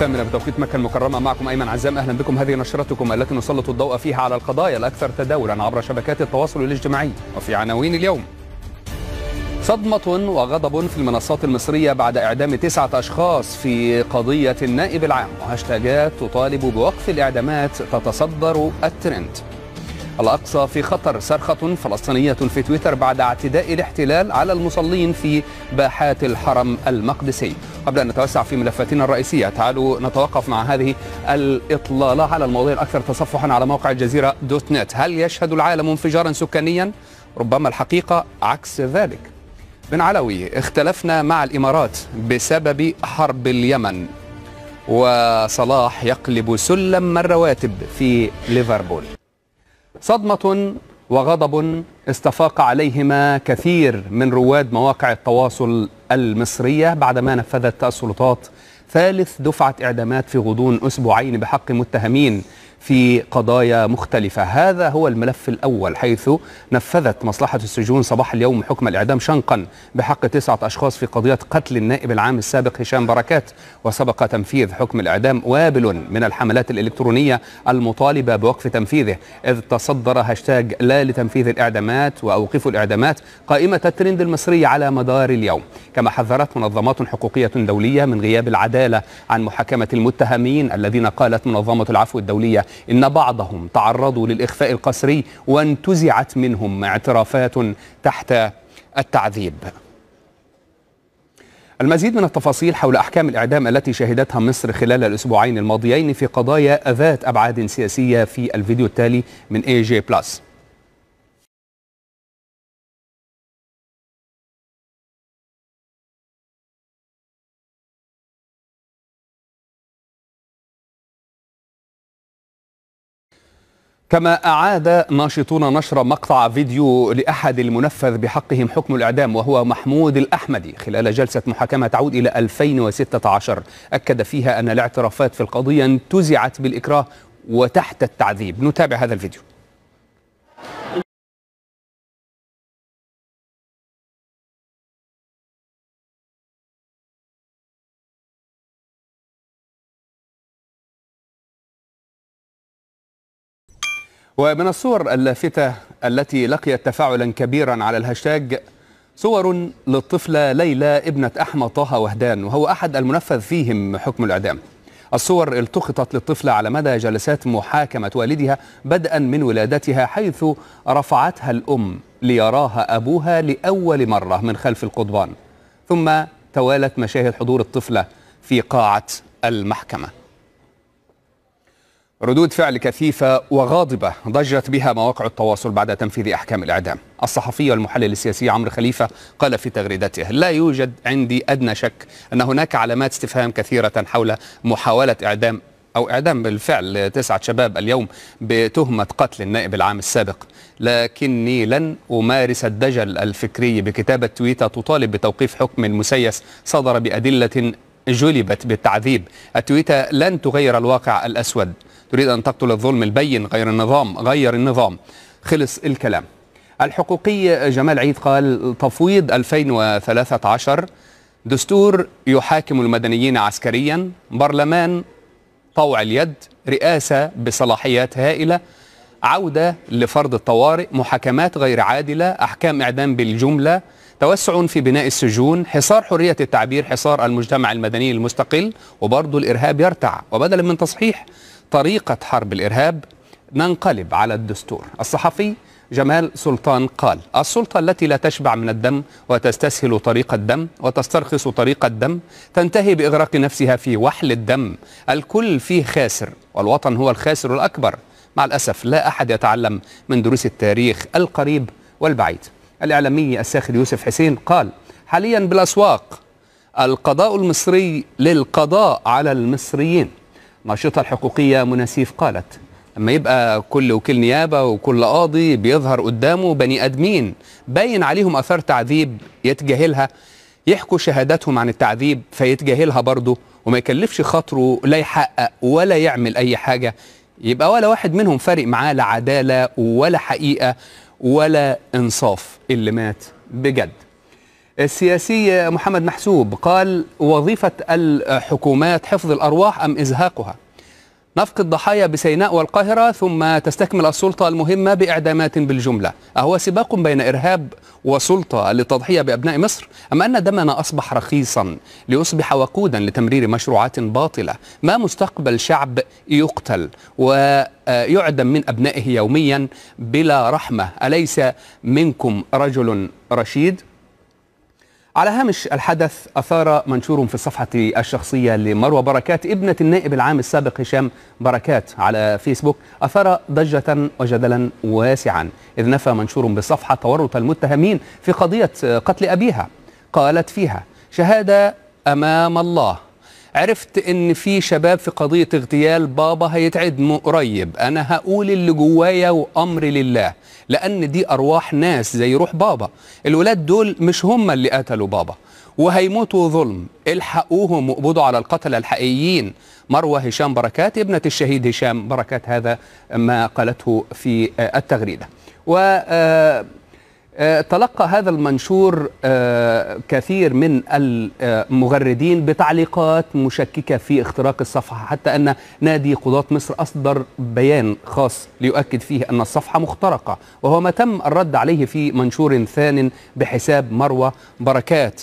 الثامنة بتوقيت مكة المكرمة معكم أيمن عزام أهلا بكم هذه نشرتكم التي نسلط الضوء فيها على القضايا الأكثر تداولا عبر شبكات التواصل الاجتماعي وفي عناوين اليوم صدمة وغضب في المنصات المصرية بعد إعدام تسعة أشخاص في قضية النائب العام وهاشتاجات تطالب بوقف الإعدامات تتصدر الترند الأقصى في خطر صرخة فلسطينية في تويتر بعد اعتداء الاحتلال على المصلين في باحات الحرم المقدسي قبل أن نتوسع في ملفاتنا الرئيسية تعالوا نتوقف مع هذه الإطلالة على المواضيع الأكثر تصفحا على موقع الجزيرة دوت نت هل يشهد العالم انفجارا سكانيا؟ ربما الحقيقة عكس ذلك بن علوي اختلفنا مع الإمارات بسبب حرب اليمن وصلاح يقلب سلم الرواتب في ليفربول صدمة وغضب استفاق عليهما كثير من رواد مواقع التواصل المصرية بعدما نفذت السلطات ثالث دفعة إعدامات في غضون أسبوعين بحق متهمين في قضايا مختلفة هذا هو الملف الأول حيث نفذت مصلحة السجون صباح اليوم حكم الإعدام شنقا بحق تسعة أشخاص في قضية قتل النائب العام السابق هشام بركات وسبق تنفيذ حكم الإعدام وابل من الحملات الإلكترونية المطالبة بوقف تنفيذه إذ تصدر هاشتاج لا لتنفيذ الإعدامات وأوقفوا الإعدامات قائمة الترند المصري على مدار اليوم كما حذرت منظمات حقوقية دولية من غياب العدالة عن محاكمة المتهمين الذين قالت منظمة العفو الدولية إن بعضهم تعرضوا للإخفاء القسري وانتزعت منهم اعترافات تحت التعذيب المزيد من التفاصيل حول أحكام الإعدام التي شهدتها مصر خلال الأسبوعين الماضيين في قضايا ذات أبعاد سياسية في الفيديو التالي من اي جي بلس كما أعاد ناشطون نشر مقطع فيديو لأحد المنفذ بحقهم حكم الإعدام وهو محمود الأحمدي خلال جلسة محاكمة تعود إلى 2016 أكد فيها أن الاعترافات في القضية انتزعت بالإكراه وتحت التعذيب نتابع هذا الفيديو ومن الصور اللافتة التي لقيت تفاعلا كبيرا على الهاشتاج صور للطفلة ليلى ابنة أحمد طه وهدان وهو أحد المنفذ فيهم حكم الإعدام الصور التقطت للطفلة على مدى جلسات محاكمة والدها بدءا من ولادتها حيث رفعتها الأم ليراها أبوها لأول مرة من خلف القضبان ثم توالت مشاهد حضور الطفلة في قاعة المحكمة ردود فعل كثيفة وغاضبة ضجت بها مواقع التواصل بعد تنفيذ أحكام الإعدام الصحفي والمحلل السياسي عمرو خليفة قال في تغريدته لا يوجد عندي أدنى شك أن هناك علامات استفهام كثيرة حول محاولة إعدام أو إعدام بالفعل تسعة شباب اليوم بتهمة قتل النائب العام السابق لكني لن أمارس الدجل الفكري بكتابة تويتر تطالب بتوقيف حكم مسيس صدر بأدلة جلبت بالتعذيب التويتر لن تغير الواقع الأسود تريد أن تقتل الظلم البين غير النظام غير النظام خلص الكلام الحقوقي جمال عيد قال تفويض 2013 دستور يحاكم المدنيين عسكريا برلمان طوع اليد رئاسة بصلاحيات هائلة عودة لفرض الطوارئ محاكمات غير عادلة أحكام إعدام بالجملة توسع في بناء السجون حصار حرية التعبير حصار المجتمع المدني المستقل وبرضه الإرهاب يرتع وبدلا من تصحيح طريقة حرب الإرهاب ننقلب على الدستور الصحفي جمال سلطان قال السلطة التي لا تشبع من الدم وتستسهل طريق الدم وتسترخص طريق الدم تنتهي بإغراق نفسها في وحل الدم الكل فيه خاسر والوطن هو الخاسر الأكبر مع الأسف لا أحد يتعلم من دروس التاريخ القريب والبعيد الإعلامي الساخر يوسف حسين قال حاليا بالأسواق القضاء المصري للقضاء على المصريين ناشطة الحقوقية مناسيف قالت لما يبقى كل وكيل نيابه وكل قاضي بيظهر قدامه بني ادمين باين عليهم اثار تعذيب يتجاهلها يحكوا شهاداتهم عن التعذيب فيتجاهلها برضه وما يكلفش خاطره لا يحقق ولا يعمل اي حاجه يبقى ولا واحد منهم فارق معاه لا عداله ولا حقيقه ولا انصاف اللي مات بجد السياسي محمد محسوب قال وظيفة الحكومات حفظ الأرواح أم إزهاقها نفقد الضحايا بسيناء والقاهرة ثم تستكمل السلطة المهمة بإعدامات بالجملة أهو سباق بين إرهاب وسلطة للتضحية بأبناء مصر أم أن دمنا أصبح رخيصا ليصبح وقودا لتمرير مشروعات باطلة ما مستقبل شعب يقتل ويعدم من أبنائه يوميا بلا رحمة أليس منكم رجل رشيد؟ على هامش الحدث أثار منشور في الصفحة الشخصية لمروة بركات ابنة النائب العام السابق هشام بركات على فيسبوك أثار ضجة وجدلا واسعا إذ نفى منشور بالصفحة تورط المتهمين في قضية قتل أبيها قالت فيها شهادة أمام الله عرفت ان في شباب في قضيه اغتيال بابا هيتعدموا قريب انا هقول اللي جوايا وامري لله لان دي ارواح ناس زي روح بابا الولاد دول مش هم اللي قتلوا بابا وهيموتوا ظلم الحقوهم واقبضوا على القتلة الحقيقيين مروة هشام بركات ابنة الشهيد هشام بركات هذا ما قالته في التغريدة و آه، آه، تلقى هذا المنشور آه، كثير من المغردين بتعليقات مشككة في اختراق الصفحة حتى أن نادي قضاة مصر أصدر بيان خاص ليؤكد فيه أن الصفحة مخترقة وهو ما تم الرد عليه في منشور ثان بحساب مروة بركات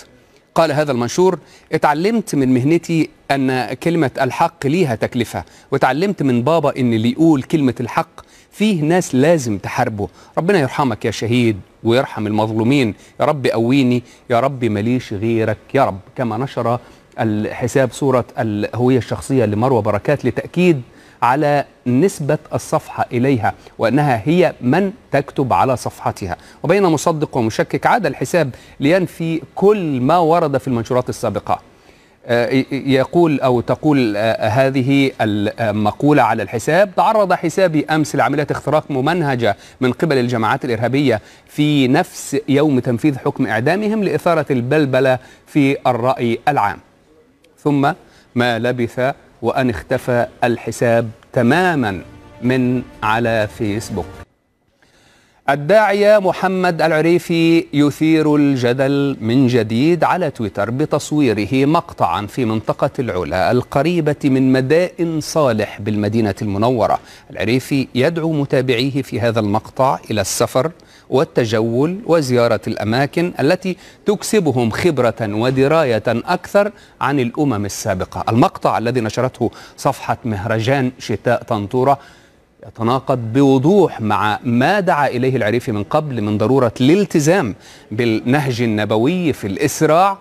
قال هذا المنشور اتعلمت من مهنتي أن كلمة الحق ليها تكلفة وتعلمت من بابا أن اللي يقول كلمة الحق فيه ناس لازم تحاربه ربنا يرحمك يا شهيد ويرحم المظلومين يا رب قويني يا رب ماليش غيرك يا رب كما نشر الحساب صورة الهوية الشخصية لمروة بركات لتأكيد على نسبة الصفحة إليها وأنها هي من تكتب على صفحتها وبين مصدق ومشكك عاد الحساب لينفي كل ما ورد في المنشورات السابقة آه، يقول أو تقول آه، هذه المقولة على الحساب تعرض حسابي أمس لعملية اختراق ممنهجة من قبل الجماعات الإرهابية في نفس يوم تنفيذ حكم إعدامهم لإثارة البلبلة في الرأي العام ثم ما لبث وأن اختفى الحساب تماما من على فيسبوك الداعية محمد العريفي يثير الجدل من جديد على تويتر بتصويره مقطعا في منطقة العلا القريبة من مدائن صالح بالمدينة المنورة العريفي يدعو متابعيه في هذا المقطع إلى السفر والتجول وزيارة الأماكن التي تكسبهم خبرة ودراية أكثر عن الأمم السابقة المقطع الذي نشرته صفحة مهرجان شتاء طنطورة يتناقض بوضوح مع ما دعا اليه العريفي من قبل من ضروره الالتزام بالنهج النبوي في الاسراع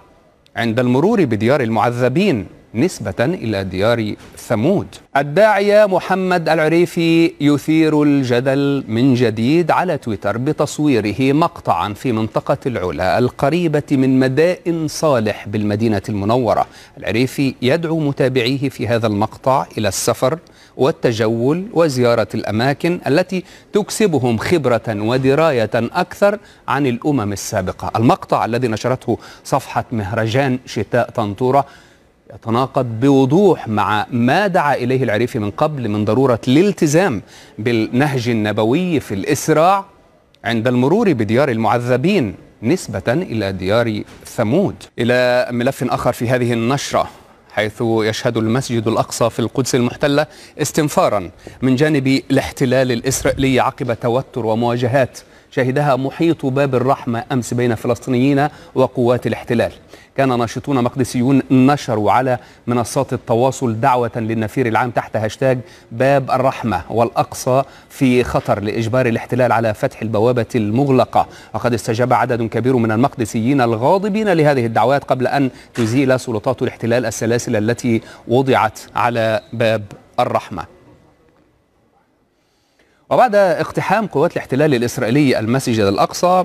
عند المرور بديار المعذبين نسبة إلى ديار ثمود. الداعية محمد العريفي يثير الجدل من جديد على تويتر بتصويره مقطعا في منطقة العلا القريبة من مدائن صالح بالمدينة المنورة. العريفي يدعو متابعيه في هذا المقطع إلى السفر والتجول وزيارة الأماكن التي تكسبهم خبرة ودراية أكثر عن الأمم السابقة المقطع الذي نشرته صفحة مهرجان شتاء طنطورة يتناقض بوضوح مع ما دعا إليه العريفي من قبل من ضرورة الالتزام بالنهج النبوي في الإسراع عند المرور بديار المعذبين نسبة إلى ديار ثمود إلى ملف آخر في هذه النشرة حيث يشهد المسجد الأقصى في القدس المحتلة استنفارا من جانب الاحتلال الإسرائيلي عقب توتر ومواجهات شهدها محيط باب الرحمة أمس بين فلسطينيين وقوات الاحتلال كان ناشطون مقدسيون نشروا على منصات التواصل دعوة للنفير العام تحت هاشتاج باب الرحمة والأقصى في خطر لإجبار الاحتلال على فتح البوابة المغلقة وقد استجاب عدد كبير من المقدسيين الغاضبين لهذه الدعوات قبل أن تزيل سلطات الاحتلال السلاسل التي وضعت على باب الرحمه وبعد اقتحام قوات الاحتلال الإسرائيلي المسجد الأقصى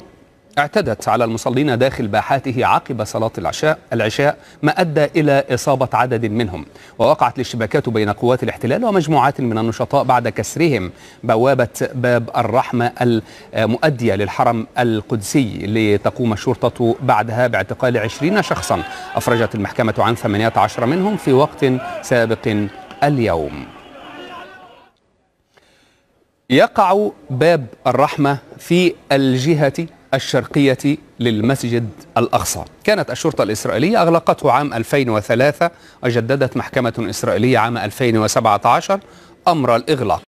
اعتدت على المصلين داخل باحاته عقب صلاة العشاء العشاء ما أدى إلى إصابة عدد منهم ووقعت الاشتباكات بين قوات الاحتلال ومجموعات من النشطاء بعد كسرهم بوابة باب الرحمة المؤدية للحرم القدسي لتقوم الشرطة بعدها باعتقال عشرين شخصا أفرجت المحكمة عن 18 منهم في وقت سابق اليوم يقع باب الرحمة في الجهة الشرقية للمسجد الأقصى كانت الشرطة الإسرائيلية أغلقته عام 2003 وجددت محكمة إسرائيلية عام 2017 أمر الإغلاق